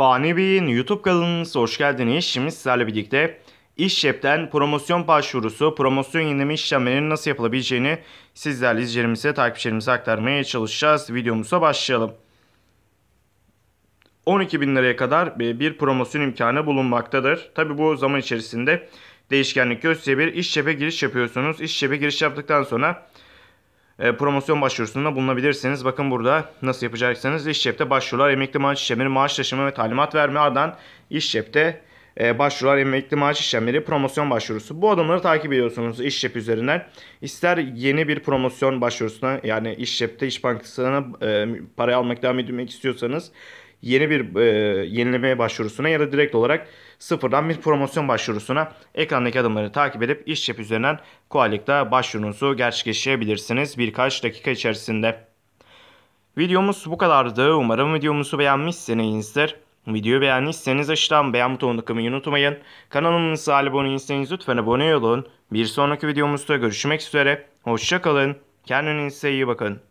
Fani Bey'in YouTube kanalınıza hoş geldiniz. Şimdi sizlerle birlikte İş Cep'ten promosyon başvurusu, promosyon yenileme işlemlerinin nasıl yapılabileceğini sizlerle izleyicilerimize, takipçilerimize aktarmaya çalışacağız. Videomuza başlayalım. 12 bin liraya kadar bir promosyon imkanı bulunmaktadır. Tabi bu zaman içerisinde değişkenlik gösterebilir. İş Cep'e giriş yapıyorsunuz. İş Cep'e giriş yaptıktan sonra e, promosyon başvurusunda bulunabilirsiniz. Bakın burada nasıl yapacaksanız iş cepte başvurular, emekli maaş işlemleri, maaş taşıma ve talimat verme ardından iş cepte e, başvurular, emekli maaş işlemleri, promosyon başvurusu. Bu adımları takip ediyorsunuz iş cep üzerinden. İster yeni bir promosyon başvurusuna yani iş cepte iş bankasına e, parayı almak devam etmek istiyorsanız yeni bir e, yenileme başvurusuna ya da direkt olarak sıfırdan bir promosyon başvurusuna ekrandaki adımları takip edip iş cep üzerinden kolaylıkla başvurunuzu gerçekleştirebilirsiniz birkaç dakika içerisinde. Videomuz bu kadardı. Umarım videomuzu beğenmişsinizdir. Videoyu beğendiyseniz aşağıdan beğen butonuna tıklamayı unutmayın. Kanalımıza abone değilseniz lütfen abone olun. Bir sonraki videomuzda görüşmek üzere. Hoşçakalın. Kendinize iyi bakın.